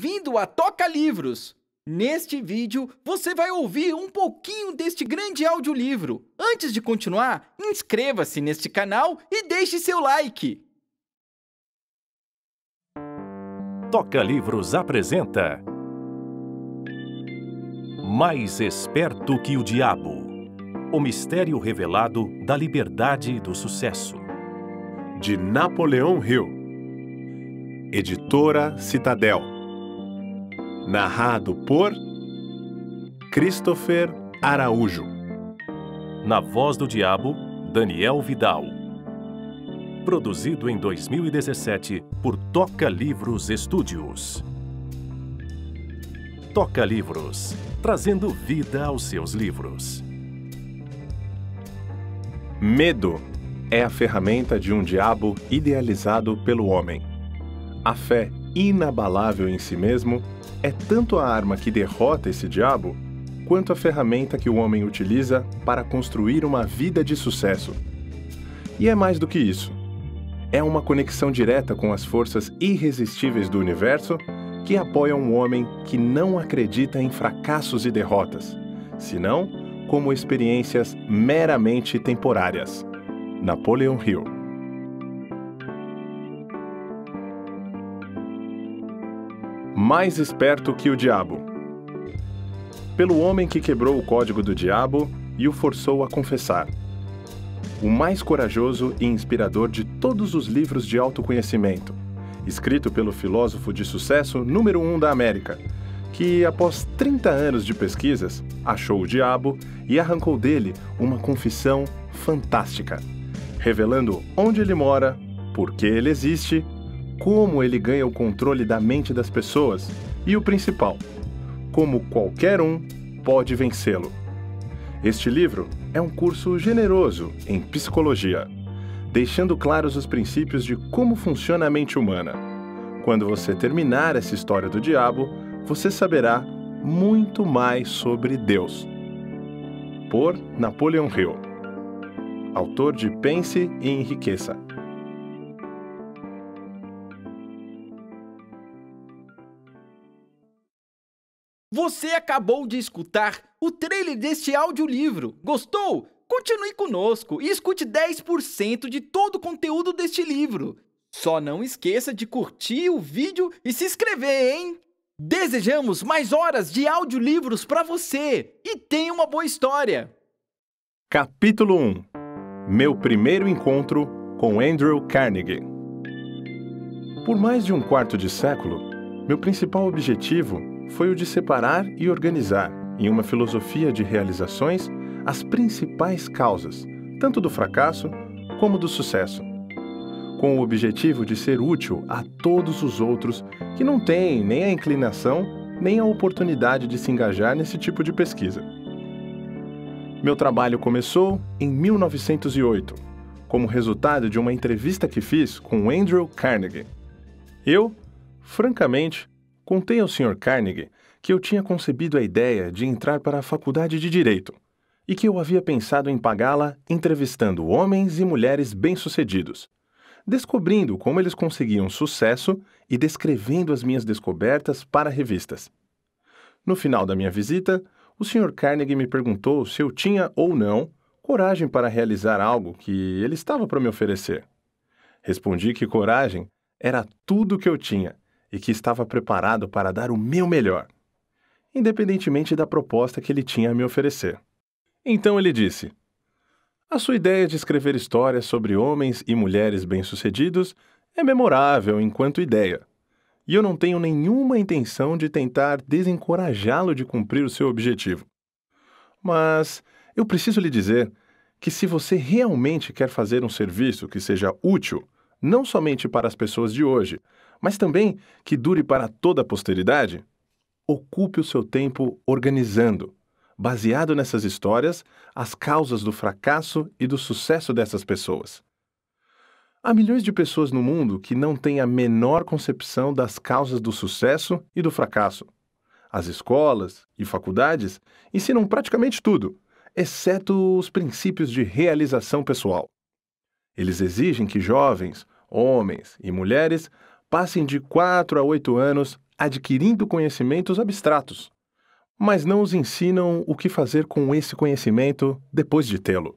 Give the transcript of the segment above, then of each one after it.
bem-vindo a Toca Livros! Neste vídeo, você vai ouvir um pouquinho deste grande audiolivro. Antes de continuar, inscreva-se neste canal e deixe seu like! Toca Livros apresenta Mais Esperto que o Diabo O Mistério Revelado da Liberdade e do Sucesso De Napoleão Hill Editora Citadel narrado por Christopher Araújo. Na voz do diabo, Daniel Vidal. Produzido em 2017 por Toca Livros Estúdios. Toca Livros, trazendo vida aos seus livros. Medo é a ferramenta de um diabo idealizado pelo homem. A fé inabalável em si mesmo é tanto a arma que derrota esse diabo, quanto a ferramenta que o homem utiliza para construir uma vida de sucesso. E é mais do que isso. É uma conexão direta com as forças irresistíveis do universo que apoiam um homem que não acredita em fracassos e derrotas, senão como experiências meramente temporárias. Napoleon Hill mais esperto que o diabo. Pelo homem que quebrou o código do diabo e o forçou a confessar. O mais corajoso e inspirador de todos os livros de autoconhecimento, escrito pelo filósofo de sucesso número um da América, que, após 30 anos de pesquisas, achou o diabo e arrancou dele uma confissão fantástica, revelando onde ele mora, por que ele existe como ele ganha o controle da mente das pessoas e o principal, como qualquer um pode vencê-lo. Este livro é um curso generoso em psicologia, deixando claros os princípios de como funciona a mente humana. Quando você terminar essa história do diabo, você saberá muito mais sobre Deus. Por Napoleon Hill, autor de Pense e Enriqueça. Você acabou de escutar o trailer deste audiolivro. Gostou? Continue conosco e escute 10% de todo o conteúdo deste livro. Só não esqueça de curtir o vídeo e se inscrever, hein? Desejamos mais horas de audiolivros para você e tenha uma boa história. Capítulo 1 Meu primeiro encontro com Andrew Carnegie. Por mais de um quarto de século, meu principal objetivo foi o de separar e organizar, em uma filosofia de realizações, as principais causas, tanto do fracasso como do sucesso. Com o objetivo de ser útil a todos os outros que não têm nem a inclinação nem a oportunidade de se engajar nesse tipo de pesquisa. Meu trabalho começou em 1908, como resultado de uma entrevista que fiz com Andrew Carnegie. Eu, francamente, Contei ao Sr. Carnegie que eu tinha concebido a ideia de entrar para a faculdade de Direito e que eu havia pensado em pagá-la entrevistando homens e mulheres bem-sucedidos, descobrindo como eles conseguiam sucesso e descrevendo as minhas descobertas para revistas. No final da minha visita, o Sr. Carnegie me perguntou se eu tinha ou não coragem para realizar algo que ele estava para me oferecer. Respondi que coragem era tudo o que eu tinha e que estava preparado para dar o meu melhor, independentemente da proposta que ele tinha a me oferecer. Então ele disse: A sua ideia de escrever histórias sobre homens e mulheres bem-sucedidos é memorável enquanto ideia, e eu não tenho nenhuma intenção de tentar desencorajá-lo de cumprir o seu objetivo. Mas eu preciso lhe dizer que se você realmente quer fazer um serviço que seja útil, não somente para as pessoas de hoje, mas também que dure para toda a posteridade? Ocupe o seu tempo organizando, baseado nessas histórias, as causas do fracasso e do sucesso dessas pessoas. Há milhões de pessoas no mundo que não têm a menor concepção das causas do sucesso e do fracasso. As escolas e faculdades ensinam praticamente tudo, exceto os princípios de realização pessoal. Eles exigem que jovens, homens e mulheres passem de 4 a 8 anos adquirindo conhecimentos abstratos, mas não os ensinam o que fazer com esse conhecimento depois de tê-lo.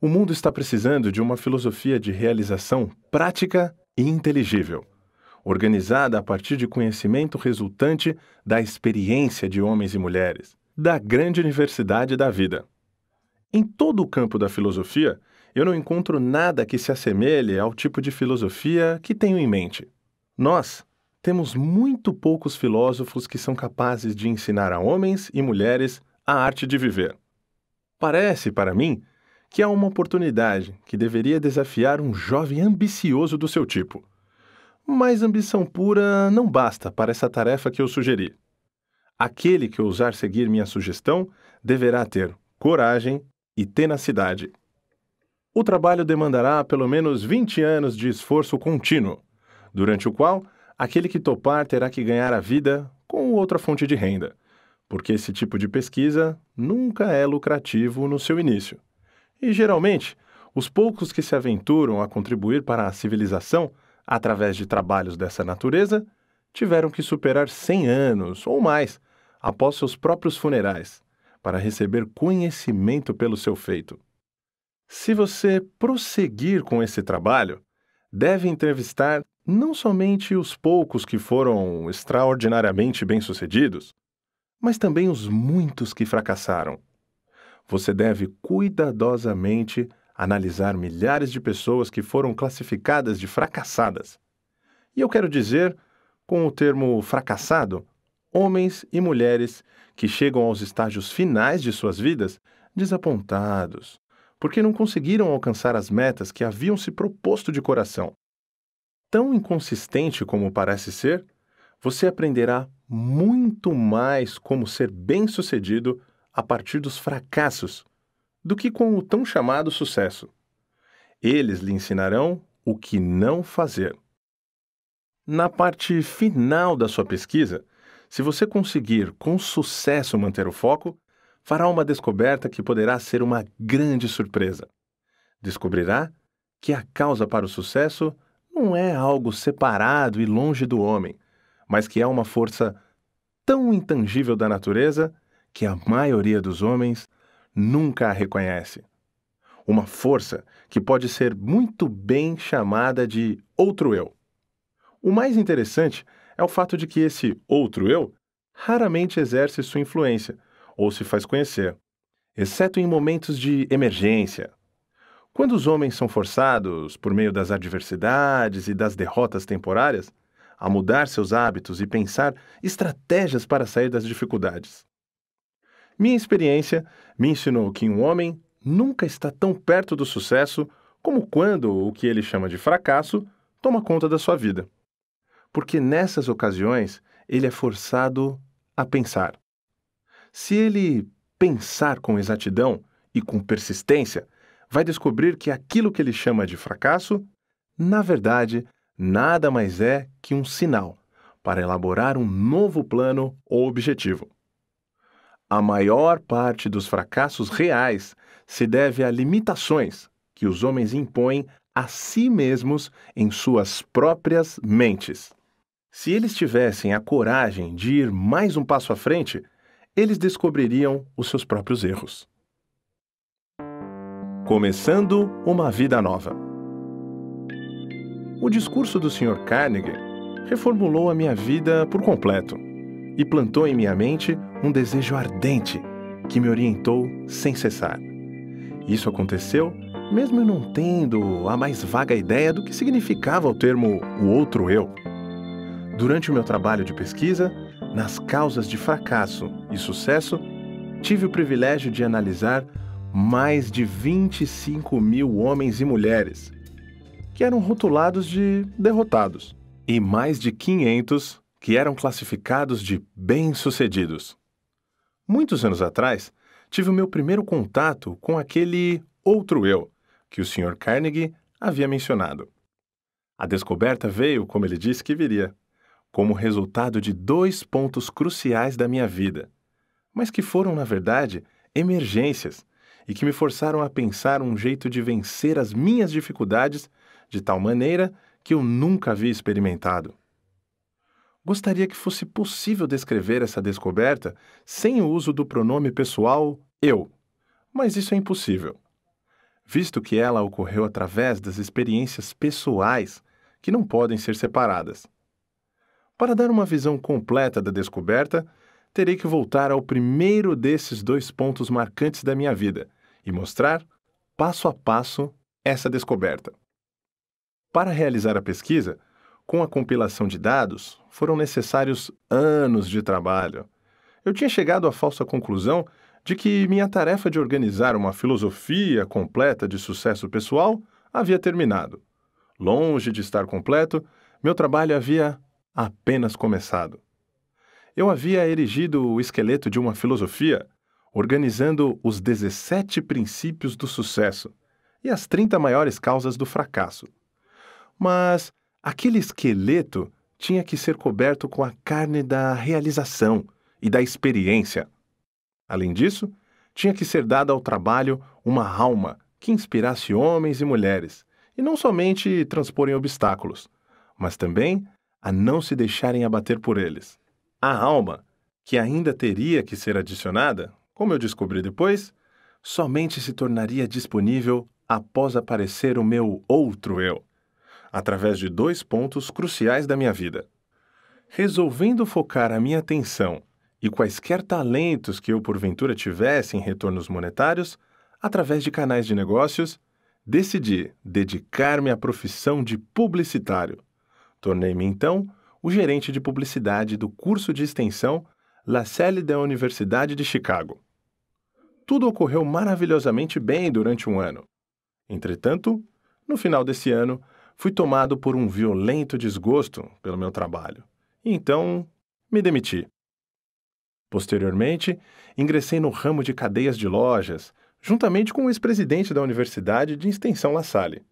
O mundo está precisando de uma filosofia de realização prática e inteligível, organizada a partir de conhecimento resultante da experiência de homens e mulheres, da grande universidade da vida. Em todo o campo da filosofia, eu não encontro nada que se assemelhe ao tipo de filosofia que tenho em mente. Nós temos muito poucos filósofos que são capazes de ensinar a homens e mulheres a arte de viver. Parece, para mim, que há uma oportunidade que deveria desafiar um jovem ambicioso do seu tipo. Mas ambição pura não basta para essa tarefa que eu sugeri. Aquele que ousar seguir minha sugestão deverá ter coragem e tenacidade o trabalho demandará pelo menos 20 anos de esforço contínuo, durante o qual aquele que topar terá que ganhar a vida com outra fonte de renda, porque esse tipo de pesquisa nunca é lucrativo no seu início. E geralmente, os poucos que se aventuram a contribuir para a civilização através de trabalhos dessa natureza tiveram que superar 100 anos ou mais após seus próprios funerais para receber conhecimento pelo seu feito. Se você prosseguir com esse trabalho, deve entrevistar não somente os poucos que foram extraordinariamente bem-sucedidos, mas também os muitos que fracassaram. Você deve cuidadosamente analisar milhares de pessoas que foram classificadas de fracassadas. E eu quero dizer, com o termo fracassado, homens e mulheres que chegam aos estágios finais de suas vidas desapontados, porque não conseguiram alcançar as metas que haviam se proposto de coração. Tão inconsistente como parece ser, você aprenderá muito mais como ser bem-sucedido a partir dos fracassos do que com o tão chamado sucesso. Eles lhe ensinarão o que não fazer. Na parte final da sua pesquisa, se você conseguir com sucesso manter o foco, fará uma descoberta que poderá ser uma grande surpresa. Descobrirá que a causa para o sucesso não é algo separado e longe do homem, mas que é uma força tão intangível da natureza que a maioria dos homens nunca a reconhece. Uma força que pode ser muito bem chamada de outro eu. O mais interessante é o fato de que esse outro eu raramente exerce sua influência, ou se faz conhecer, exceto em momentos de emergência. Quando os homens são forçados, por meio das adversidades e das derrotas temporárias, a mudar seus hábitos e pensar estratégias para sair das dificuldades. Minha experiência me ensinou que um homem nunca está tão perto do sucesso como quando o que ele chama de fracasso toma conta da sua vida. Porque nessas ocasiões ele é forçado a pensar. Se ele pensar com exatidão e com persistência, vai descobrir que aquilo que ele chama de fracasso, na verdade, nada mais é que um sinal para elaborar um novo plano ou objetivo. A maior parte dos fracassos reais se deve a limitações que os homens impõem a si mesmos em suas próprias mentes. Se eles tivessem a coragem de ir mais um passo à frente, eles descobririam os seus próprios erros. Começando uma vida nova. O discurso do Sr. Carnegie reformulou a minha vida por completo e plantou em minha mente um desejo ardente que me orientou sem cessar. Isso aconteceu mesmo eu não tendo a mais vaga ideia do que significava o termo o outro eu. Durante o meu trabalho de pesquisa, nas causas de fracasso e sucesso, tive o privilégio de analisar mais de 25 mil homens e mulheres que eram rotulados de derrotados e mais de 500 que eram classificados de bem-sucedidos. Muitos anos atrás, tive o meu primeiro contato com aquele outro eu que o Sr. Carnegie havia mencionado. A descoberta veio como ele disse que viria como resultado de dois pontos cruciais da minha vida, mas que foram, na verdade, emergências e que me forçaram a pensar um jeito de vencer as minhas dificuldades de tal maneira que eu nunca havia experimentado. Gostaria que fosse possível descrever essa descoberta sem o uso do pronome pessoal eu, mas isso é impossível, visto que ela ocorreu através das experiências pessoais que não podem ser separadas. Para dar uma visão completa da descoberta, terei que voltar ao primeiro desses dois pontos marcantes da minha vida e mostrar, passo a passo, essa descoberta. Para realizar a pesquisa, com a compilação de dados, foram necessários anos de trabalho. Eu tinha chegado à falsa conclusão de que minha tarefa de organizar uma filosofia completa de sucesso pessoal havia terminado. Longe de estar completo, meu trabalho havia apenas começado. Eu havia erigido o esqueleto de uma filosofia, organizando os 17 princípios do sucesso e as 30 maiores causas do fracasso. Mas aquele esqueleto tinha que ser coberto com a carne da realização e da experiência. Além disso, tinha que ser dada ao trabalho uma alma que inspirasse homens e mulheres, e não somente transporem obstáculos, mas também a não se deixarem abater por eles. A alma, que ainda teria que ser adicionada, como eu descobri depois, somente se tornaria disponível após aparecer o meu outro eu, através de dois pontos cruciais da minha vida. Resolvendo focar a minha atenção e quaisquer talentos que eu porventura tivesse em retornos monetários, através de canais de negócios, decidi dedicar-me à profissão de publicitário. Tornei-me então o gerente de publicidade do curso de extensão La Salle da Universidade de Chicago. Tudo ocorreu maravilhosamente bem durante um ano. Entretanto, no final desse ano, fui tomado por um violento desgosto pelo meu trabalho. E então, me demiti. Posteriormente, ingressei no ramo de cadeias de lojas, juntamente com o ex-presidente da Universidade de Extensão La Salle.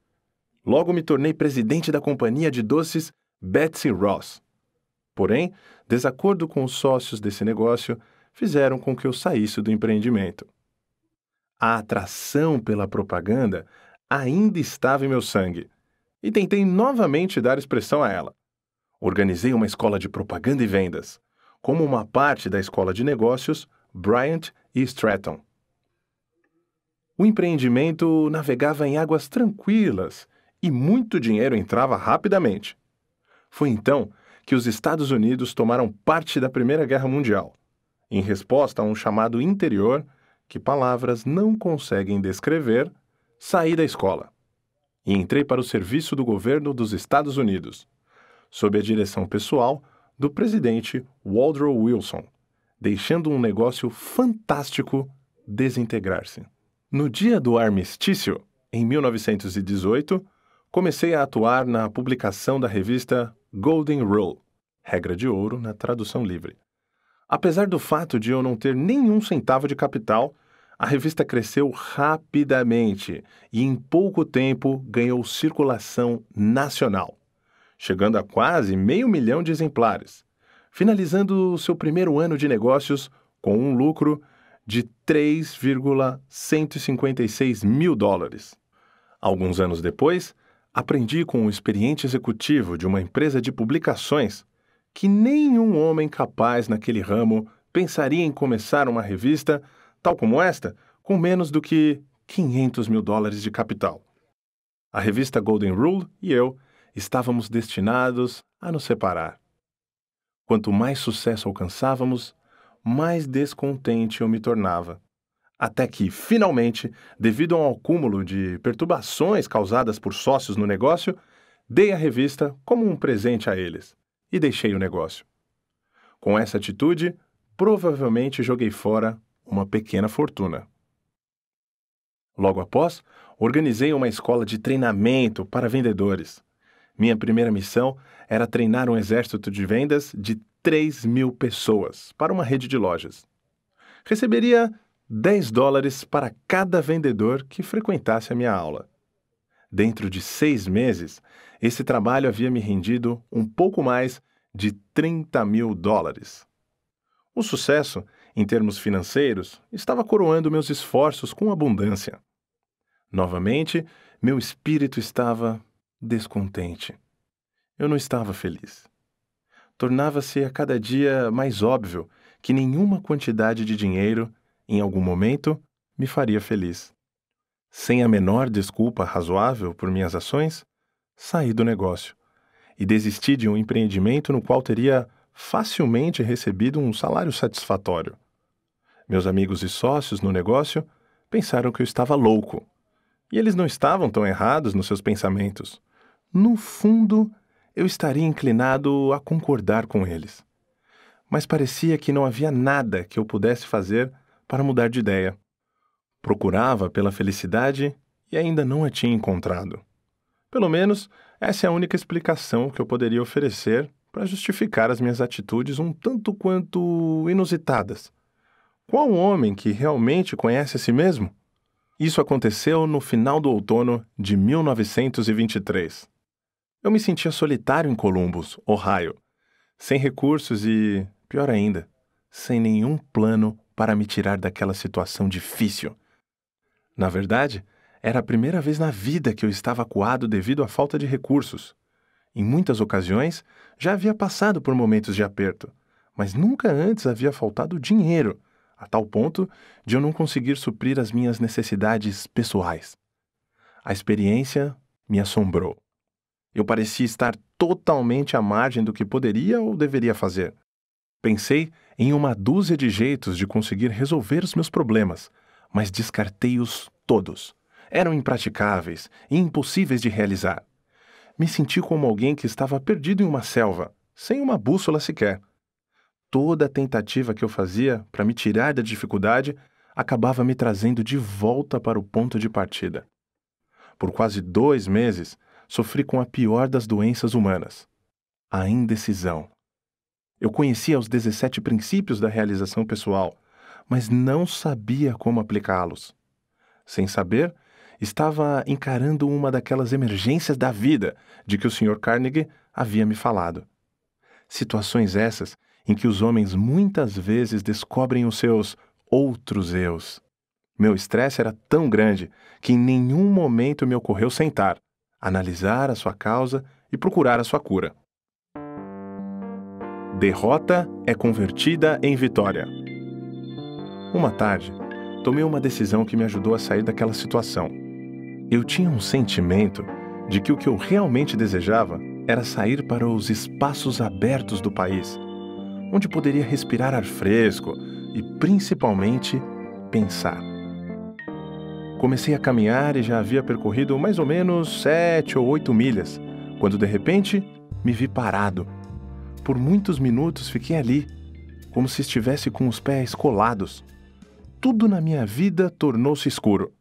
Logo me tornei presidente da companhia de doces Betsy Ross. Porém, desacordo com os sócios desse negócio fizeram com que eu saísse do empreendimento. A atração pela propaganda ainda estava em meu sangue e tentei novamente dar expressão a ela. Organizei uma escola de propaganda e vendas, como uma parte da escola de negócios Bryant e Stratton. O empreendimento navegava em águas tranquilas e muito dinheiro entrava rapidamente. Foi então que os Estados Unidos tomaram parte da Primeira Guerra Mundial, em resposta a um chamado interior que palavras não conseguem descrever, saí da escola e entrei para o serviço do governo dos Estados Unidos, sob a direção pessoal do presidente Woodrow Wilson, deixando um negócio fantástico desintegrar-se. No dia do armistício, em 1918, comecei a atuar na publicação da revista Golden Rule, regra de ouro na tradução livre. Apesar do fato de eu não ter nenhum centavo de capital, a revista cresceu rapidamente e, em pouco tempo, ganhou circulação nacional, chegando a quase meio milhão de exemplares, finalizando seu primeiro ano de negócios com um lucro de 3,156 mil dólares. Alguns anos depois, aprendi com um experiente executivo de uma empresa de publicações que nenhum homem capaz naquele ramo pensaria em começar uma revista, tal como esta, com menos do que 500 mil dólares de capital. A revista Golden Rule e eu estávamos destinados a nos separar. Quanto mais sucesso alcançávamos, mais descontente eu me tornava. Até que, finalmente, devido a um acúmulo de perturbações causadas por sócios no negócio, dei a revista como um presente a eles e deixei o negócio. Com essa atitude, provavelmente joguei fora uma pequena fortuna. Logo após, organizei uma escola de treinamento para vendedores. Minha primeira missão era treinar um exército de vendas de 3 mil pessoas para uma rede de lojas. Receberia 10 dólares para cada vendedor que frequentasse a minha aula. Dentro de seis meses, esse trabalho havia me rendido um pouco mais de 30 mil dólares. O sucesso, em termos financeiros, estava coroando meus esforços com abundância. Novamente, meu espírito estava descontente. Eu não estava feliz. Tornava-se a cada dia mais óbvio que nenhuma quantidade de dinheiro em algum momento, me faria feliz. Sem a menor desculpa razoável por minhas ações, saí do negócio e desisti de um empreendimento no qual teria facilmente recebido um salário satisfatório. Meus amigos e sócios no negócio pensaram que eu estava louco. E eles não estavam tão errados nos seus pensamentos. No fundo, eu estaria inclinado a concordar com eles. Mas parecia que não havia nada que eu pudesse fazer para mudar de ideia. Procurava pela felicidade e ainda não a tinha encontrado. Pelo menos, essa é a única explicação que eu poderia oferecer para justificar as minhas atitudes um tanto quanto inusitadas. Qual homem que realmente conhece a si mesmo? Isso aconteceu no final do outono de 1923. Eu me sentia solitário em Columbus, Ohio, sem recursos e, pior ainda, sem nenhum plano para me tirar daquela situação difícil. Na verdade, era a primeira vez na vida que eu estava acuado devido à falta de recursos. Em muitas ocasiões, já havia passado por momentos de aperto, mas nunca antes havia faltado dinheiro, a tal ponto de eu não conseguir suprir as minhas necessidades pessoais. A experiência me assombrou. Eu parecia estar totalmente à margem do que poderia ou deveria fazer. Pensei em uma dúzia de jeitos de conseguir resolver os meus problemas, mas descartei-os todos. Eram impraticáveis e impossíveis de realizar. Me senti como alguém que estava perdido em uma selva, sem uma bússola sequer. Toda tentativa que eu fazia para me tirar da dificuldade acabava me trazendo de volta para o ponto de partida. Por quase dois meses, sofri com a pior das doenças humanas, a indecisão. Eu conhecia os 17 princípios da realização pessoal, mas não sabia como aplicá-los. Sem saber, estava encarando uma daquelas emergências da vida de que o Sr. Carnegie havia me falado. Situações essas em que os homens muitas vezes descobrem os seus outros eus. Meu estresse era tão grande que em nenhum momento me ocorreu sentar, analisar a sua causa e procurar a sua cura. Derrota é convertida em vitória. Uma tarde, tomei uma decisão que me ajudou a sair daquela situação. Eu tinha um sentimento de que o que eu realmente desejava era sair para os espaços abertos do país, onde poderia respirar ar fresco e, principalmente, pensar. Comecei a caminhar e já havia percorrido mais ou menos sete ou oito milhas, quando de repente me vi parado por muitos minutos fiquei ali, como se estivesse com os pés colados. Tudo na minha vida tornou-se escuro.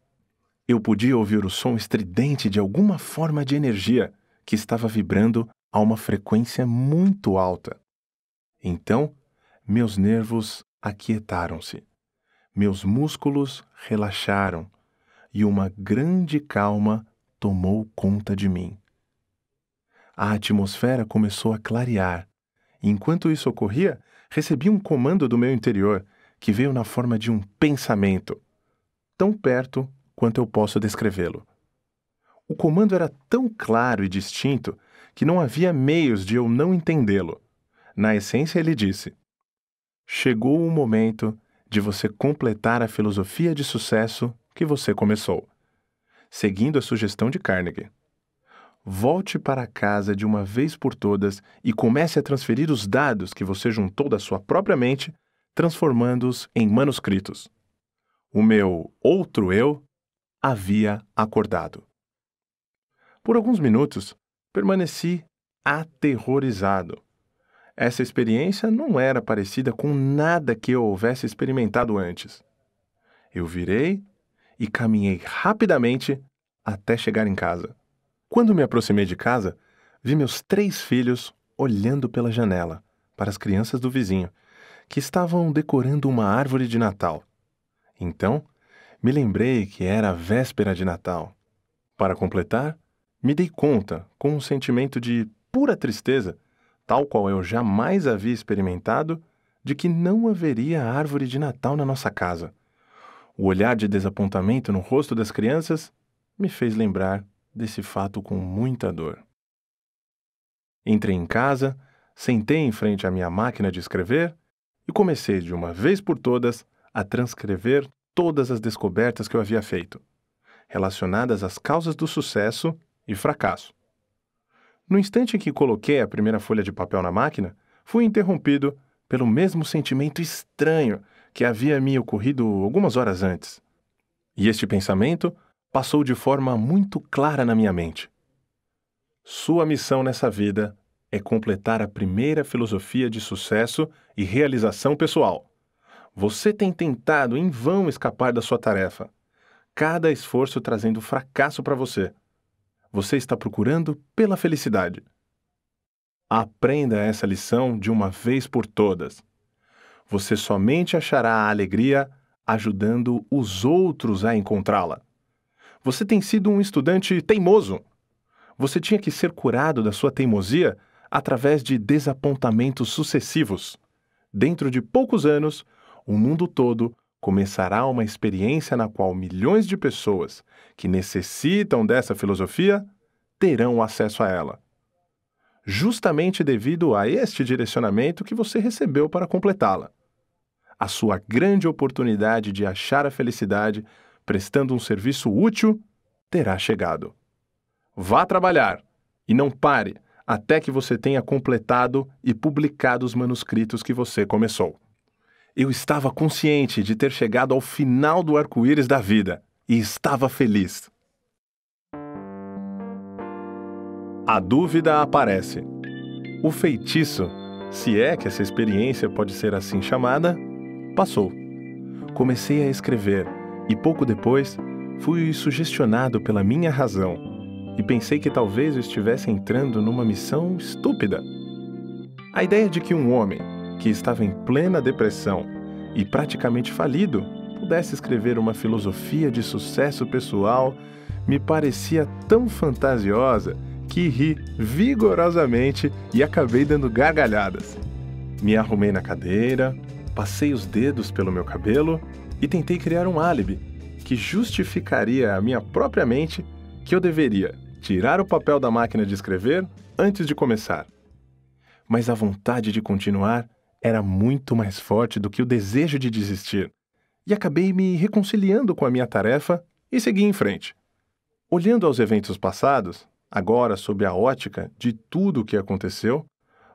Eu podia ouvir o som estridente de alguma forma de energia que estava vibrando a uma frequência muito alta. Então, meus nervos aquietaram-se, meus músculos relaxaram e uma grande calma tomou conta de mim. A atmosfera começou a clarear Enquanto isso ocorria, recebi um comando do meu interior, que veio na forma de um pensamento, tão perto quanto eu posso descrevê-lo. O comando era tão claro e distinto que não havia meios de eu não entendê-lo. Na essência, ele disse: Chegou o momento de você completar a filosofia de sucesso que você começou, seguindo a sugestão de Carnegie. Volte para casa de uma vez por todas e comece a transferir os dados que você juntou da sua própria mente, transformando-os em manuscritos. O meu outro eu havia acordado. Por alguns minutos, permaneci aterrorizado. Essa experiência não era parecida com nada que eu houvesse experimentado antes. Eu virei e caminhei rapidamente até chegar em casa. Quando me aproximei de casa, vi meus três filhos olhando pela janela para as crianças do vizinho, que estavam decorando uma árvore de Natal. Então, me lembrei que era a véspera de Natal. Para completar, me dei conta, com um sentimento de pura tristeza, tal qual eu jamais havia experimentado, de que não haveria árvore de Natal na nossa casa. O olhar de desapontamento no rosto das crianças me fez lembrar desse fato com muita dor. Entrei em casa, sentei em frente à minha máquina de escrever e comecei de uma vez por todas a transcrever todas as descobertas que eu havia feito, relacionadas às causas do sucesso e fracasso. No instante em que coloquei a primeira folha de papel na máquina, fui interrompido pelo mesmo sentimento estranho que havia me ocorrido algumas horas antes. E este pensamento passou de forma muito clara na minha mente. Sua missão nessa vida é completar a primeira filosofia de sucesso e realização pessoal. Você tem tentado em vão escapar da sua tarefa, cada esforço trazendo fracasso para você. Você está procurando pela felicidade. Aprenda essa lição de uma vez por todas. Você somente achará a alegria ajudando os outros a encontrá-la. Você tem sido um estudante teimoso. Você tinha que ser curado da sua teimosia através de desapontamentos sucessivos. Dentro de poucos anos, o mundo todo começará uma experiência na qual milhões de pessoas que necessitam dessa filosofia terão acesso a ela. Justamente devido a este direcionamento que você recebeu para completá-la. A sua grande oportunidade de achar a felicidade prestando um serviço útil, terá chegado. Vá trabalhar e não pare até que você tenha completado e publicado os manuscritos que você começou. Eu estava consciente de ter chegado ao final do arco-íris da vida e estava feliz. A dúvida aparece. O feitiço, se é que essa experiência pode ser assim chamada, passou. Comecei a escrever e pouco depois, fui sugestionado pela minha razão e pensei que talvez eu estivesse entrando numa missão estúpida. A ideia de que um homem que estava em plena depressão e praticamente falido pudesse escrever uma filosofia de sucesso pessoal me parecia tão fantasiosa que ri vigorosamente e acabei dando gargalhadas. Me arrumei na cadeira, passei os dedos pelo meu cabelo e tentei criar um álibi que justificaria a minha própria mente que eu deveria tirar o papel da máquina de escrever antes de começar. Mas a vontade de continuar era muito mais forte do que o desejo de desistir, e acabei me reconciliando com a minha tarefa e segui em frente. Olhando aos eventos passados, agora sob a ótica de tudo o que aconteceu,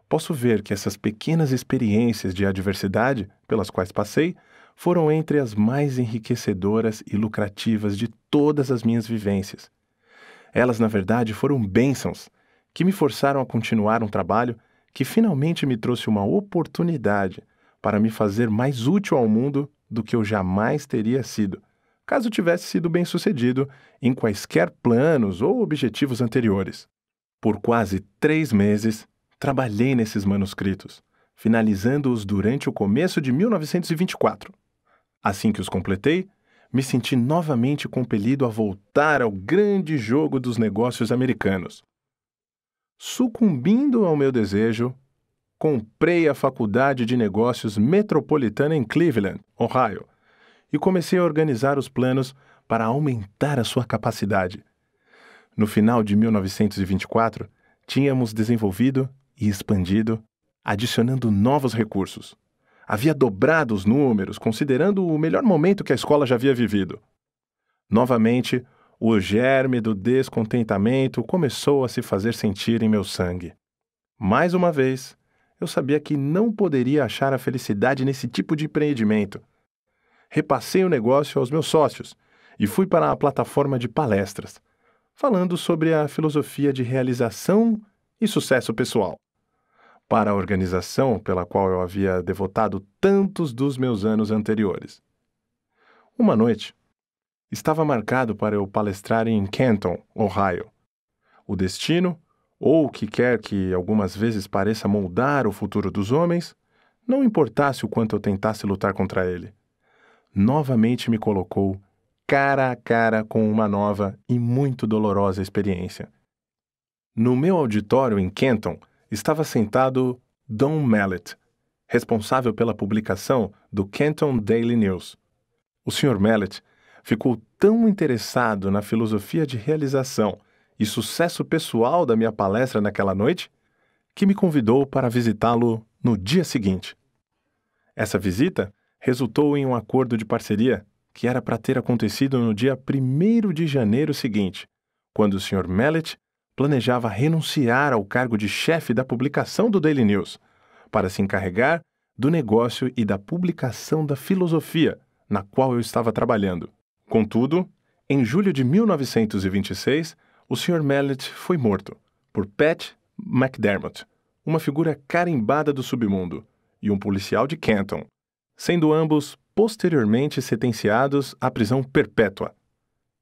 posso ver que essas pequenas experiências de adversidade pelas quais passei foram entre as mais enriquecedoras e lucrativas de todas as minhas vivências. Elas, na verdade, foram bênçãos que me forçaram a continuar um trabalho que finalmente me trouxe uma oportunidade para me fazer mais útil ao mundo do que eu jamais teria sido, caso tivesse sido bem-sucedido em quaisquer planos ou objetivos anteriores. Por quase três meses, trabalhei nesses manuscritos, finalizando-os durante o começo de 1924. Assim que os completei, me senti novamente compelido a voltar ao grande jogo dos negócios americanos. Sucumbindo ao meu desejo, comprei a Faculdade de Negócios Metropolitana em Cleveland, Ohio, e comecei a organizar os planos para aumentar a sua capacidade. No final de 1924, tínhamos desenvolvido e expandido, adicionando novos recursos havia dobrado os números, considerando o melhor momento que a escola já havia vivido. Novamente, o germe do descontentamento começou a se fazer sentir em meu sangue. Mais uma vez, eu sabia que não poderia achar a felicidade nesse tipo de empreendimento. Repassei o negócio aos meus sócios e fui para a plataforma de palestras, falando sobre a filosofia de realização e sucesso pessoal para a organização pela qual eu havia devotado tantos dos meus anos anteriores. Uma noite, estava marcado para eu palestrar em Canton, Ohio. O destino, ou o que quer que algumas vezes pareça moldar o futuro dos homens, não importasse o quanto eu tentasse lutar contra ele. Novamente me colocou cara a cara com uma nova e muito dolorosa experiência. No meu auditório em Canton, estava sentado Don Mallet, responsável pela publicação do Canton Daily News. O Sr. Mallet ficou tão interessado na filosofia de realização e sucesso pessoal da minha palestra naquela noite que me convidou para visitá-lo no dia seguinte. Essa visita resultou em um acordo de parceria que era para ter acontecido no dia 1 de janeiro seguinte, quando o Sr. Mallet planejava renunciar ao cargo de chefe da publicação do Daily News para se encarregar do negócio e da publicação da filosofia na qual eu estava trabalhando. Contudo, em julho de 1926, o Sr. Mallet foi morto por Pat McDermott, uma figura carimbada do submundo, e um policial de Canton, sendo ambos posteriormente sentenciados à prisão perpétua.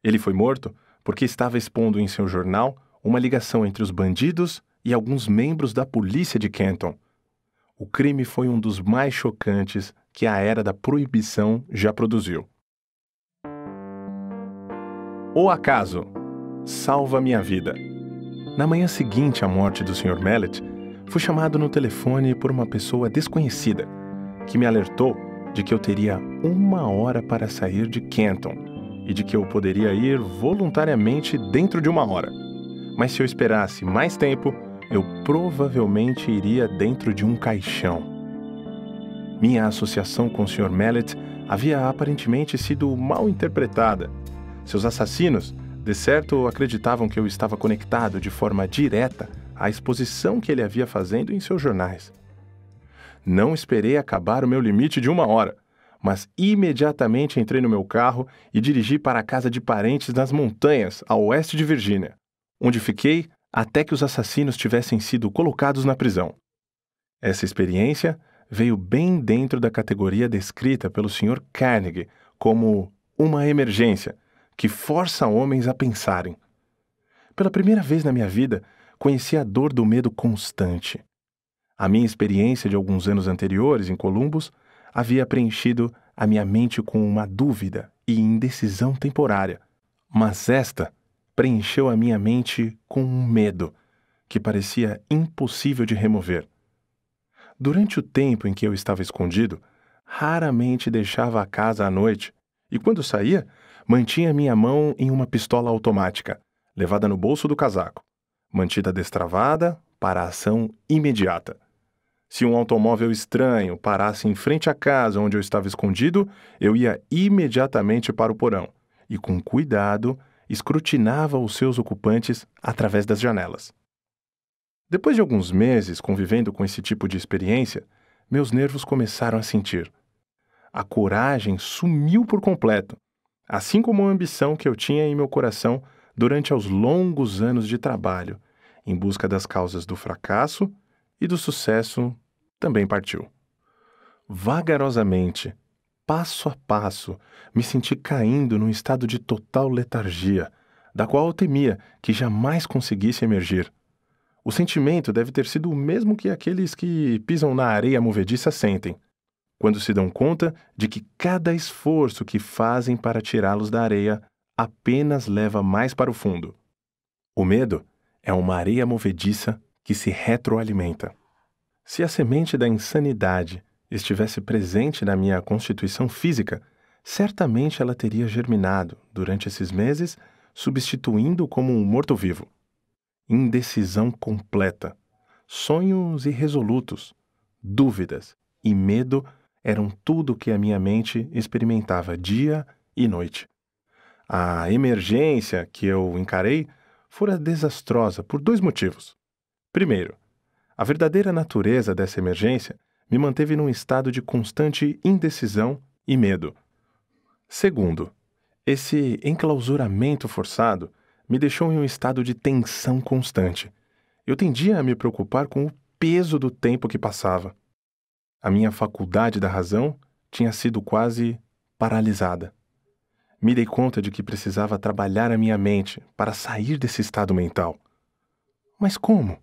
Ele foi morto porque estava expondo em seu jornal uma ligação entre os bandidos e alguns membros da polícia de Canton. O crime foi um dos mais chocantes que a era da proibição já produziu. O acaso salva minha vida. Na manhã seguinte à morte do Sr. Mellet, fui chamado no telefone por uma pessoa desconhecida, que me alertou de que eu teria uma hora para sair de Canton e de que eu poderia ir voluntariamente dentro de uma hora mas se eu esperasse mais tempo, eu provavelmente iria dentro de um caixão. Minha associação com o Sr. Mallet havia aparentemente sido mal interpretada. Seus assassinos, de certo, acreditavam que eu estava conectado de forma direta à exposição que ele havia fazendo em seus jornais. Não esperei acabar o meu limite de uma hora, mas imediatamente entrei no meu carro e dirigi para a casa de parentes nas montanhas, a oeste de Virgínia onde fiquei até que os assassinos tivessem sido colocados na prisão. Essa experiência veio bem dentro da categoria descrita pelo Sr. Carnegie como uma emergência que força homens a pensarem. Pela primeira vez na minha vida, conheci a dor do medo constante. A minha experiência de alguns anos anteriores em Columbus havia preenchido a minha mente com uma dúvida e indecisão temporária, mas esta preencheu a minha mente com um medo que parecia impossível de remover. Durante o tempo em que eu estava escondido, raramente deixava a casa à noite e, quando saía, mantinha minha mão em uma pistola automática, levada no bolso do casaco, mantida destravada para a ação imediata. Se um automóvel estranho parasse em frente à casa onde eu estava escondido, eu ia imediatamente para o porão e, com cuidado, escrutinava os seus ocupantes através das janelas. Depois de alguns meses convivendo com esse tipo de experiência, meus nervos começaram a sentir. A coragem sumiu por completo, assim como a ambição que eu tinha em meu coração durante os longos anos de trabalho, em busca das causas do fracasso e do sucesso, também partiu. Vagarosamente, passo a passo, me senti caindo num estado de total letargia, da qual eu temia que jamais conseguisse emergir. O sentimento deve ter sido o mesmo que aqueles que pisam na areia movediça sentem, quando se dão conta de que cada esforço que fazem para tirá-los da areia apenas leva mais para o fundo. O medo é uma areia movediça que se retroalimenta. Se a semente da insanidade estivesse presente na minha constituição física, certamente ela teria germinado durante esses meses, substituindo como um morto-vivo. Indecisão completa, sonhos irresolutos, dúvidas e medo eram tudo que a minha mente experimentava dia e noite. A emergência que eu encarei fora desastrosa por dois motivos. Primeiro, a verdadeira natureza dessa emergência me manteve num estado de constante indecisão e medo. Segundo, esse enclausuramento forçado me deixou em um estado de tensão constante. Eu tendia a me preocupar com o peso do tempo que passava. A minha faculdade da razão tinha sido quase paralisada. Me dei conta de que precisava trabalhar a minha mente para sair desse estado mental. Mas como?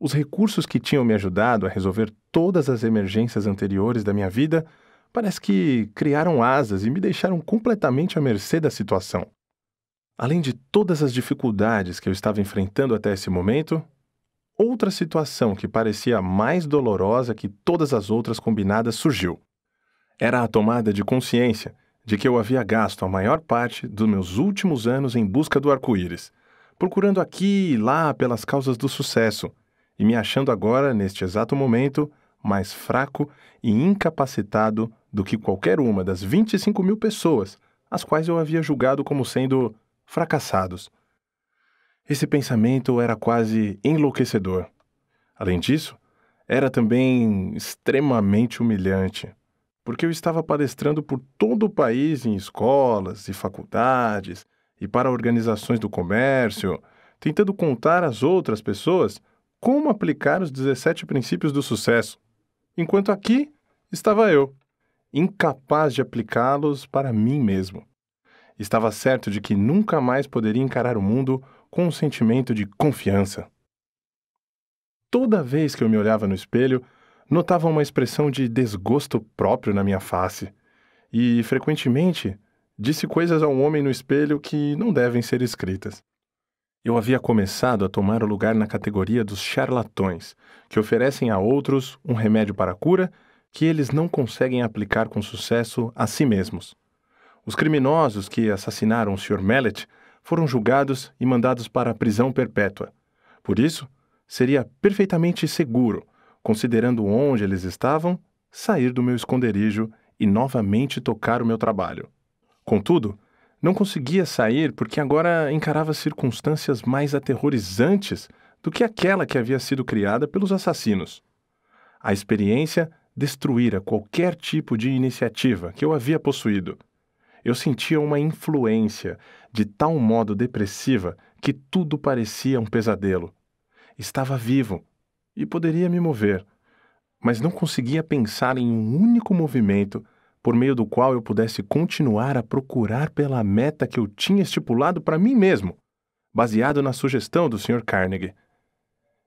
Os recursos que tinham me ajudado a resolver todas as emergências anteriores da minha vida parece que criaram asas e me deixaram completamente à mercê da situação. Além de todas as dificuldades que eu estava enfrentando até esse momento, outra situação que parecia mais dolorosa que todas as outras combinadas surgiu. Era a tomada de consciência de que eu havia gasto a maior parte dos meus últimos anos em busca do arco-íris, procurando aqui e lá pelas causas do sucesso e me achando agora, neste exato momento, mais fraco e incapacitado do que qualquer uma das 25 mil pessoas as quais eu havia julgado como sendo fracassados. Esse pensamento era quase enlouquecedor. Além disso, era também extremamente humilhante, porque eu estava palestrando por todo o país em escolas e faculdades e para organizações do comércio, tentando contar às outras pessoas como aplicar os 17 princípios do sucesso, enquanto aqui estava eu, incapaz de aplicá-los para mim mesmo. Estava certo de que nunca mais poderia encarar o mundo com um sentimento de confiança. Toda vez que eu me olhava no espelho, notava uma expressão de desgosto próprio na minha face e, frequentemente, disse coisas a um homem no espelho que não devem ser escritas. Eu havia começado a tomar o lugar na categoria dos charlatões, que oferecem a outros um remédio para a cura que eles não conseguem aplicar com sucesso a si mesmos. Os criminosos que assassinaram o Sr. Mallet foram julgados e mandados para a prisão perpétua. Por isso, seria perfeitamente seguro, considerando onde eles estavam, sair do meu esconderijo e novamente tocar o meu trabalho. Contudo, não conseguia sair porque agora encarava circunstâncias mais aterrorizantes do que aquela que havia sido criada pelos assassinos. A experiência destruíra qualquer tipo de iniciativa que eu havia possuído. Eu sentia uma influência de tal modo depressiva que tudo parecia um pesadelo. Estava vivo e poderia me mover, mas não conseguia pensar em um único movimento por meio do qual eu pudesse continuar a procurar pela meta que eu tinha estipulado para mim mesmo, baseado na sugestão do Sr. Carnegie.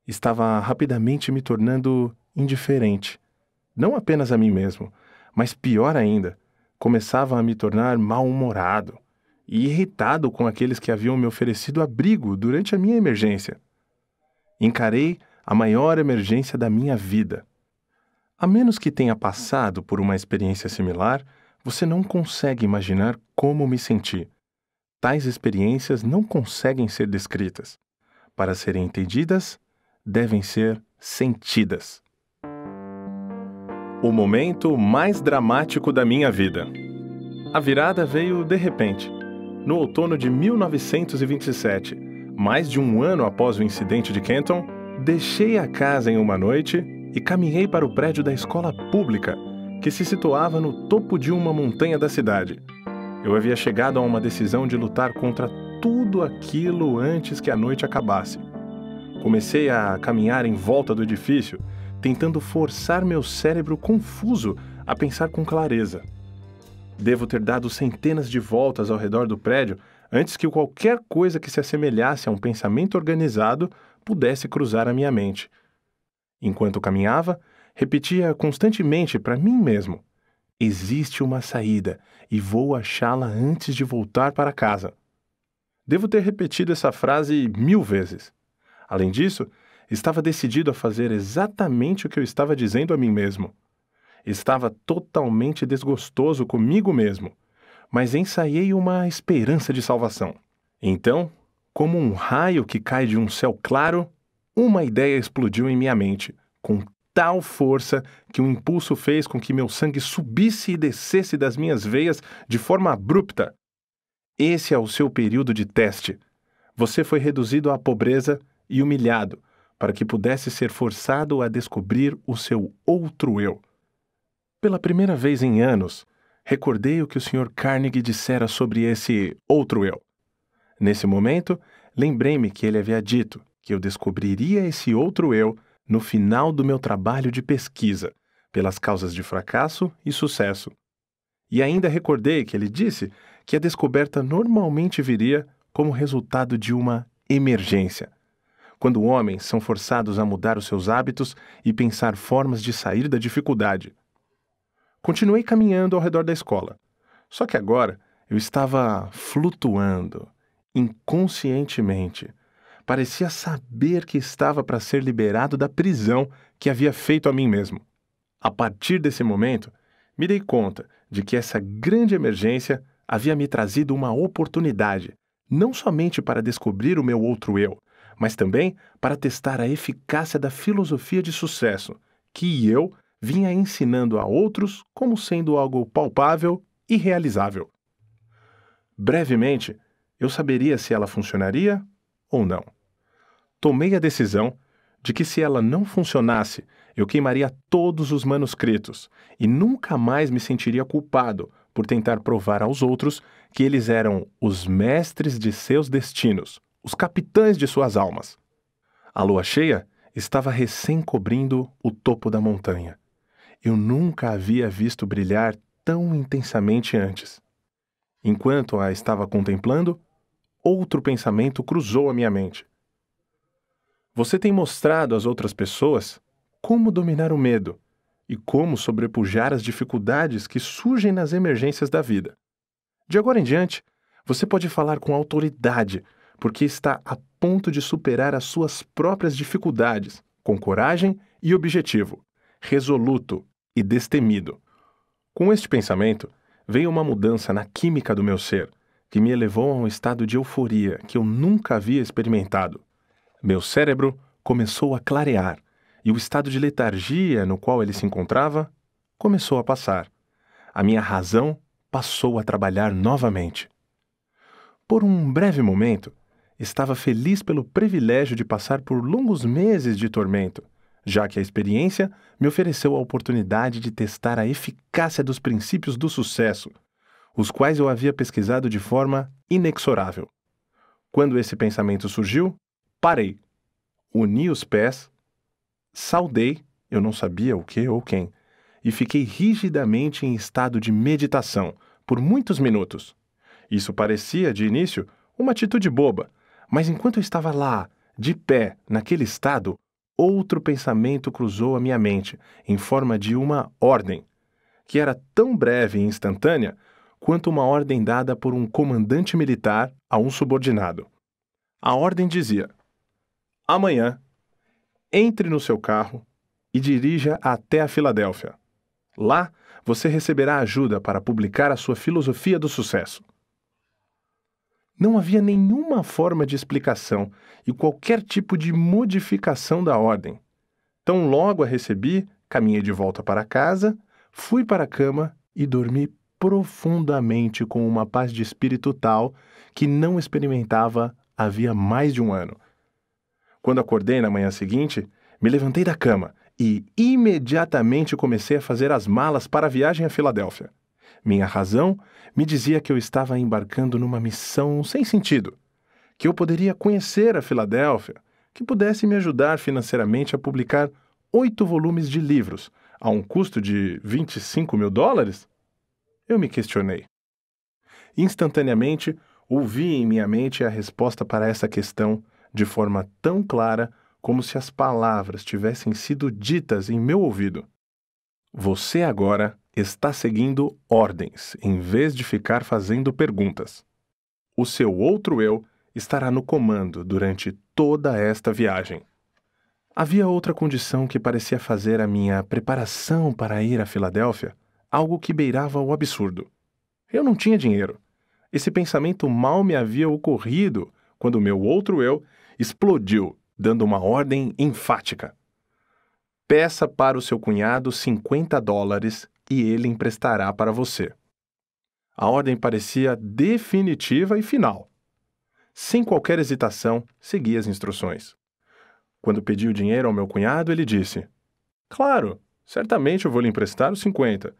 Estava rapidamente me tornando indiferente, não apenas a mim mesmo, mas pior ainda, começava a me tornar mal-humorado e irritado com aqueles que haviam me oferecido abrigo durante a minha emergência. Encarei a maior emergência da minha vida a menos que tenha passado por uma experiência similar, você não consegue imaginar como me senti. Tais experiências não conseguem ser descritas. Para serem entendidas, devem ser sentidas. O momento mais dramático da minha vida. A virada veio de repente, no outono de 1927, mais de um ano após o incidente de Kenton, deixei a casa em uma noite e caminhei para o prédio da escola pública, que se situava no topo de uma montanha da cidade. Eu havia chegado a uma decisão de lutar contra tudo aquilo antes que a noite acabasse. Comecei a caminhar em volta do edifício, tentando forçar meu cérebro confuso a pensar com clareza. Devo ter dado centenas de voltas ao redor do prédio antes que qualquer coisa que se assemelhasse a um pensamento organizado pudesse cruzar a minha mente. Enquanto caminhava, repetia constantemente para mim mesmo: Existe uma saída e vou achá-la antes de voltar para casa. Devo ter repetido essa frase mil vezes. Além disso, estava decidido a fazer exatamente o que eu estava dizendo a mim mesmo. Estava totalmente desgostoso comigo mesmo, mas ensaiei uma esperança de salvação. Então, como um raio que cai de um céu claro, uma ideia explodiu em minha mente, com tal força que o um impulso fez com que meu sangue subisse e descesse das minhas veias de forma abrupta. Esse é o seu período de teste. Você foi reduzido à pobreza e humilhado, para que pudesse ser forçado a descobrir o seu outro eu. Pela primeira vez em anos, recordei o que o Sr. Carnegie dissera sobre esse outro eu. Nesse momento, lembrei-me que ele havia dito que eu descobriria esse outro eu no final do meu trabalho de pesquisa, pelas causas de fracasso e sucesso. E ainda recordei que ele disse que a descoberta normalmente viria como resultado de uma emergência, quando homens são forçados a mudar os seus hábitos e pensar formas de sair da dificuldade. Continuei caminhando ao redor da escola, só que agora eu estava flutuando, inconscientemente parecia saber que estava para ser liberado da prisão que havia feito a mim mesmo. A partir desse momento, me dei conta de que essa grande emergência havia me trazido uma oportunidade, não somente para descobrir o meu outro eu, mas também para testar a eficácia da filosofia de sucesso, que eu vinha ensinando a outros como sendo algo palpável e realizável. Brevemente, eu saberia se ela funcionaria ou não. Tomei a decisão de que se ela não funcionasse, eu queimaria todos os manuscritos e nunca mais me sentiria culpado por tentar provar aos outros que eles eram os mestres de seus destinos, os capitães de suas almas. A lua cheia estava recém cobrindo o topo da montanha. Eu nunca havia visto brilhar tão intensamente antes. Enquanto a estava contemplando, outro pensamento cruzou a minha mente. Você tem mostrado às outras pessoas como dominar o medo e como sobrepujar as dificuldades que surgem nas emergências da vida. De agora em diante, você pode falar com autoridade, porque está a ponto de superar as suas próprias dificuldades, com coragem e objetivo, resoluto e destemido. Com este pensamento, veio uma mudança na química do meu ser que me elevou a um estado de euforia que eu nunca havia experimentado. Meu cérebro começou a clarear e o estado de letargia no qual ele se encontrava começou a passar. A minha razão passou a trabalhar novamente. Por um breve momento, estava feliz pelo privilégio de passar por longos meses de tormento, já que a experiência me ofereceu a oportunidade de testar a eficácia dos princípios do sucesso os quais eu havia pesquisado de forma inexorável. Quando esse pensamento surgiu, parei, uni os pés, saudei, eu não sabia o que ou quem, e fiquei rigidamente em estado de meditação por muitos minutos. Isso parecia, de início, uma atitude boba, mas enquanto eu estava lá, de pé, naquele estado, outro pensamento cruzou a minha mente, em forma de uma ordem, que era tão breve e instantânea quanto uma ordem dada por um comandante militar a um subordinado. A ordem dizia: Amanhã, entre no seu carro e dirija até a Filadélfia. Lá, você receberá ajuda para publicar a sua filosofia do sucesso. Não havia nenhuma forma de explicação e qualquer tipo de modificação da ordem. Tão logo a recebi, caminhei de volta para casa, fui para a cama e dormi profundamente com uma paz de espírito tal que não experimentava havia mais de um ano. Quando acordei na manhã seguinte, me levantei da cama e imediatamente comecei a fazer as malas para a viagem a Filadélfia. Minha razão me dizia que eu estava embarcando numa missão sem sentido, que eu poderia conhecer a Filadélfia, que pudesse me ajudar financeiramente a publicar oito volumes de livros, a um custo de 25 mil dólares? Eu me questionei. Instantaneamente, ouvi em minha mente a resposta para essa questão de forma tão clara como se as palavras tivessem sido ditas em meu ouvido. Você agora está seguindo ordens em vez de ficar fazendo perguntas. O seu outro eu estará no comando durante toda esta viagem. Havia outra condição que parecia fazer a minha preparação para ir a Filadélfia algo que beirava o absurdo. Eu não tinha dinheiro. Esse pensamento mal me havia ocorrido quando meu outro eu explodiu, dando uma ordem enfática. Peça para o seu cunhado 50 dólares e ele emprestará para você. A ordem parecia definitiva e final. Sem qualquer hesitação, segui as instruções. Quando pedi o dinheiro ao meu cunhado, ele disse: Claro, certamente eu vou lhe emprestar os 50,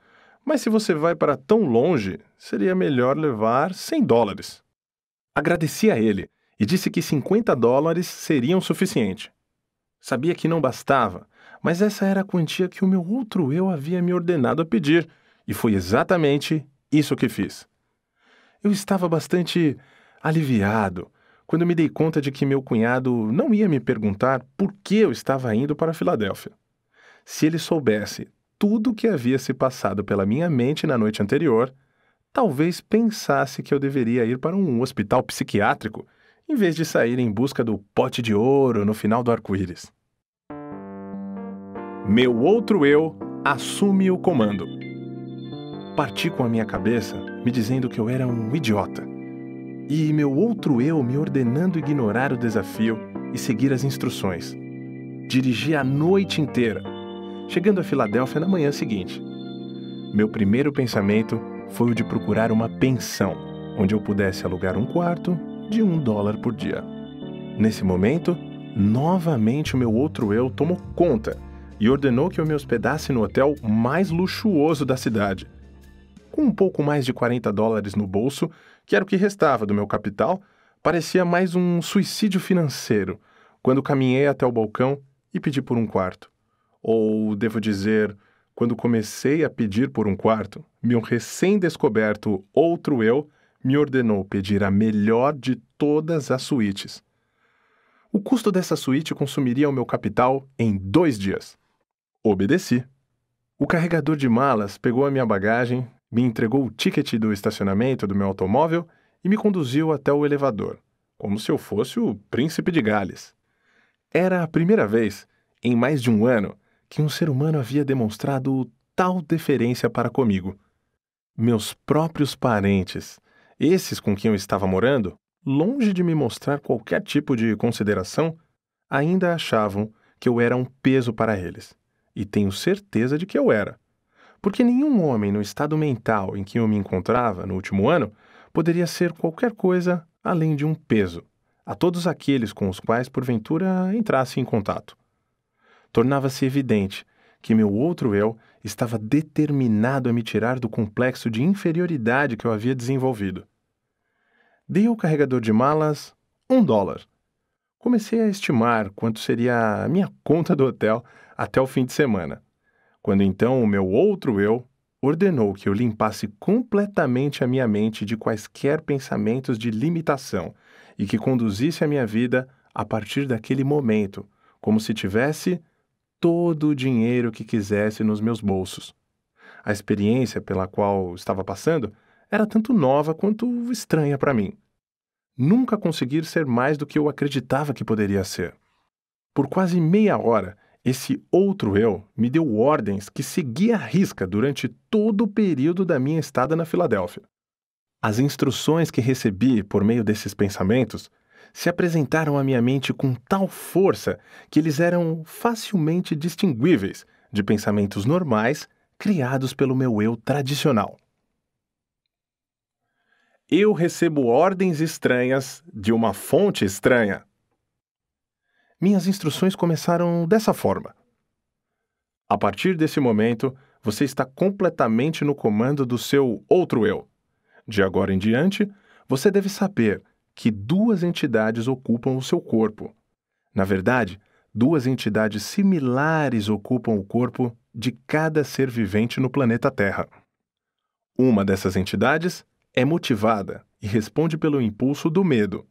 mas se você vai para tão longe, seria melhor levar 100 dólares. Agradeci a ele e disse que 50 dólares seriam suficiente. Sabia que não bastava, mas essa era a quantia que o meu outro eu havia me ordenado a pedir, e foi exatamente isso que fiz. Eu estava bastante aliviado quando me dei conta de que meu cunhado não ia me perguntar por que eu estava indo para Filadélfia. Se ele soubesse tudo o que havia se passado pela minha mente na noite anterior, talvez pensasse que eu deveria ir para um hospital psiquiátrico em vez de sair em busca do pote de ouro no final do arco-íris. Meu outro eu assume o comando. Parti com a minha cabeça me dizendo que eu era um idiota. E meu outro eu me ordenando ignorar o desafio e seguir as instruções. Dirigi a noite inteira, chegando a Filadélfia na manhã seguinte. Meu primeiro pensamento foi o de procurar uma pensão, onde eu pudesse alugar um quarto de um dólar por dia. Nesse momento, novamente o meu outro eu tomou conta e ordenou que eu me hospedasse no hotel mais luxuoso da cidade. Com um pouco mais de 40 dólares no bolso, que era o que restava do meu capital, parecia mais um suicídio financeiro quando caminhei até o balcão e pedi por um quarto ou devo dizer, quando comecei a pedir por um quarto, meu recém-descoberto outro eu me ordenou pedir a melhor de todas as suítes. O custo dessa suíte consumiria o meu capital em dois dias. Obedeci. O carregador de malas pegou a minha bagagem, me entregou o ticket do estacionamento do meu automóvel e me conduziu até o elevador, como se eu fosse o príncipe de Gales. Era a primeira vez, em mais de um ano, que um ser humano havia demonstrado tal deferência para comigo. Meus próprios parentes, esses com quem eu estava morando, longe de me mostrar qualquer tipo de consideração, ainda achavam que eu era um peso para eles. E tenho certeza de que eu era. Porque nenhum homem no estado mental em que eu me encontrava no último ano poderia ser qualquer coisa além de um peso a todos aqueles com os quais porventura entrasse em contato tornava-se evidente que meu outro eu estava determinado a me tirar do complexo de inferioridade que eu havia desenvolvido. Dei ao carregador de malas um dólar. Comecei a estimar quanto seria a minha conta do hotel até o fim de semana, quando então o meu outro eu ordenou que eu limpasse completamente a minha mente de quaisquer pensamentos de limitação e que conduzisse a minha vida a partir daquele momento, como se tivesse todo o dinheiro que quisesse nos meus bolsos. A experiência pela qual estava passando era tanto nova quanto estranha para mim. Nunca conseguir ser mais do que eu acreditava que poderia ser. Por quase meia hora, esse outro eu me deu ordens que segui à risca durante todo o período da minha estada na Filadélfia. As instruções que recebi por meio desses pensamentos se apresentaram à minha mente com tal força que eles eram facilmente distinguíveis de pensamentos normais criados pelo meu eu tradicional. Eu recebo ordens estranhas de uma fonte estranha. Minhas instruções começaram dessa forma. A partir desse momento, você está completamente no comando do seu outro eu. De agora em diante, você deve saber que duas entidades ocupam o seu corpo. Na verdade, duas entidades similares ocupam o corpo de cada ser vivente no planeta Terra. Uma dessas entidades é motivada e responde pelo impulso do medo.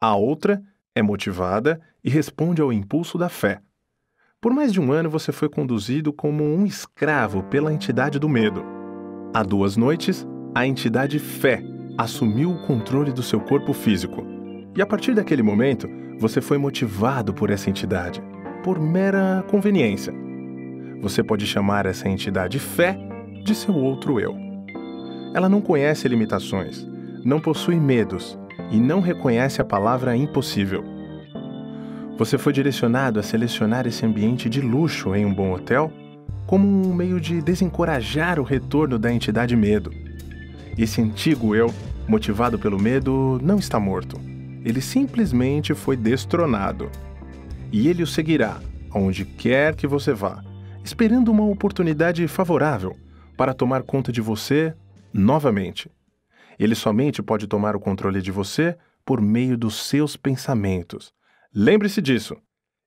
A outra é motivada e responde ao impulso da fé. Por mais de um ano você foi conduzido como um escravo pela entidade do medo. Há duas noites, a entidade fé assumiu o controle do seu corpo físico. E a partir daquele momento, você foi motivado por essa entidade, por mera conveniência. Você pode chamar essa entidade fé de seu outro eu. Ela não conhece limitações, não possui medos e não reconhece a palavra impossível. Você foi direcionado a selecionar esse ambiente de luxo em um bom hotel como um meio de desencorajar o retorno da entidade medo. Esse antigo eu, motivado pelo medo, não está morto. Ele simplesmente foi destronado. E ele o seguirá, aonde quer que você vá, esperando uma oportunidade favorável para tomar conta de você novamente. Ele somente pode tomar o controle de você por meio dos seus pensamentos. Lembre-se disso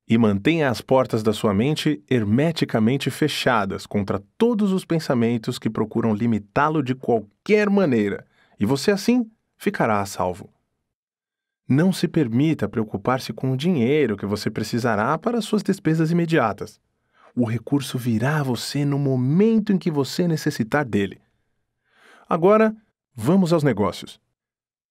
e mantenha as portas da sua mente hermeticamente fechadas contra todos os pensamentos que procuram limitá-lo de qualquer maneira, e você assim ficará a salvo. Não se permita preocupar-se com o dinheiro que você precisará para suas despesas imediatas. O recurso virá a você no momento em que você necessitar dele. Agora, vamos aos negócios.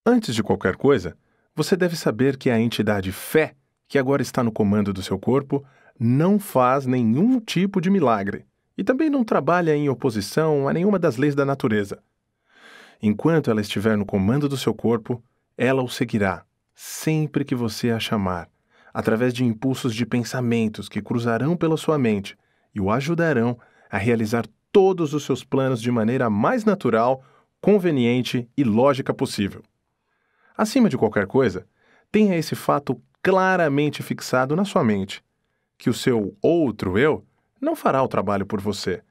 Antes de qualquer coisa, você deve saber que a entidade fé que agora está no comando do seu corpo, não faz nenhum tipo de milagre e também não trabalha em oposição a nenhuma das leis da natureza. Enquanto ela estiver no comando do seu corpo, ela o seguirá, sempre que você a chamar, através de impulsos de pensamentos que cruzarão pela sua mente e o ajudarão a realizar todos os seus planos de maneira mais natural, conveniente e lógica possível. Acima de qualquer coisa, tenha esse fato claramente fixado na sua mente que o seu outro eu não fará o trabalho por você.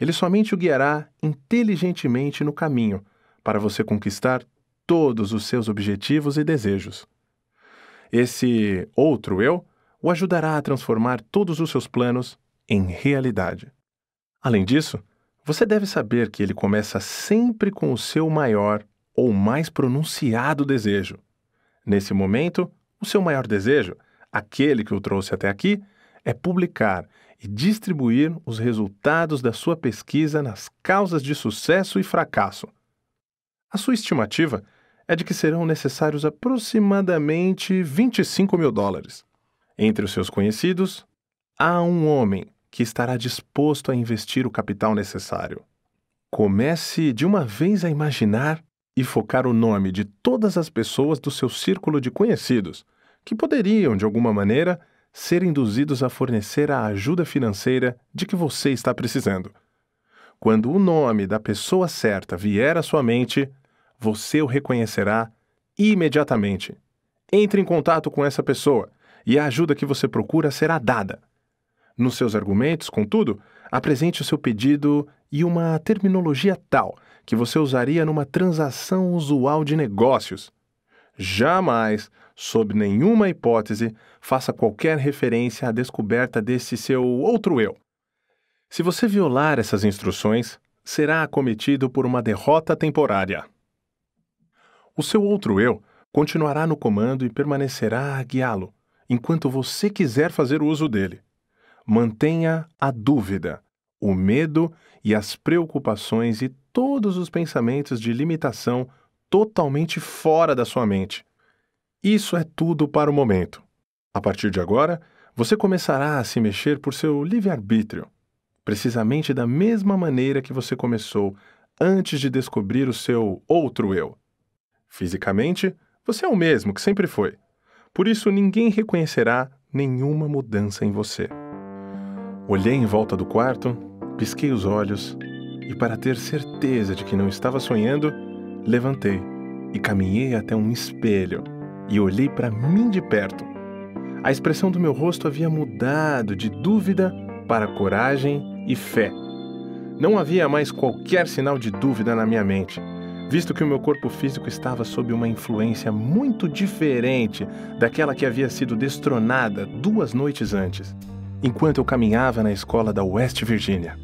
Ele somente o guiará inteligentemente no caminho para você conquistar todos os seus objetivos e desejos. Esse outro eu o ajudará a transformar todos os seus planos em realidade. Além disso, você deve saber que ele começa sempre com o seu maior ou mais pronunciado desejo. Nesse momento, o seu maior desejo, aquele que o trouxe até aqui, é publicar e distribuir os resultados da sua pesquisa nas causas de sucesso e fracasso. A sua estimativa é de que serão necessários aproximadamente 25 mil dólares. Entre os seus conhecidos, há um homem que estará disposto a investir o capital necessário. Comece de uma vez a imaginar e focar o nome de todas as pessoas do seu círculo de conhecidos, que poderiam, de alguma maneira, ser induzidos a fornecer a ajuda financeira de que você está precisando. Quando o nome da pessoa certa vier à sua mente, você o reconhecerá imediatamente. Entre em contato com essa pessoa e a ajuda que você procura será dada. Nos seus argumentos, contudo, apresente o seu pedido e uma terminologia tal que você usaria numa transação usual de negócios. Jamais, sob nenhuma hipótese, faça qualquer referência à descoberta desse seu outro eu. Se você violar essas instruções, será acometido por uma derrota temporária. O seu outro eu continuará no comando e permanecerá a guiá-lo, enquanto você quiser fazer uso dele. Mantenha a dúvida, o medo e as preocupações e todos os pensamentos de limitação totalmente fora da sua mente. Isso é tudo para o momento. A partir de agora, você começará a se mexer por seu livre-arbítrio, precisamente da mesma maneira que você começou antes de descobrir o seu outro eu. Fisicamente, você é o mesmo que sempre foi. Por isso, ninguém reconhecerá nenhuma mudança em você. Olhei em volta do quarto, pisquei os olhos e para ter certeza de que não estava sonhando, levantei e caminhei até um espelho e olhei para mim de perto. A expressão do meu rosto havia mudado de dúvida para coragem e fé. Não havia mais qualquer sinal de dúvida na minha mente, visto que o meu corpo físico estava sob uma influência muito diferente daquela que havia sido destronada duas noites antes, enquanto eu caminhava na escola da West Virginia.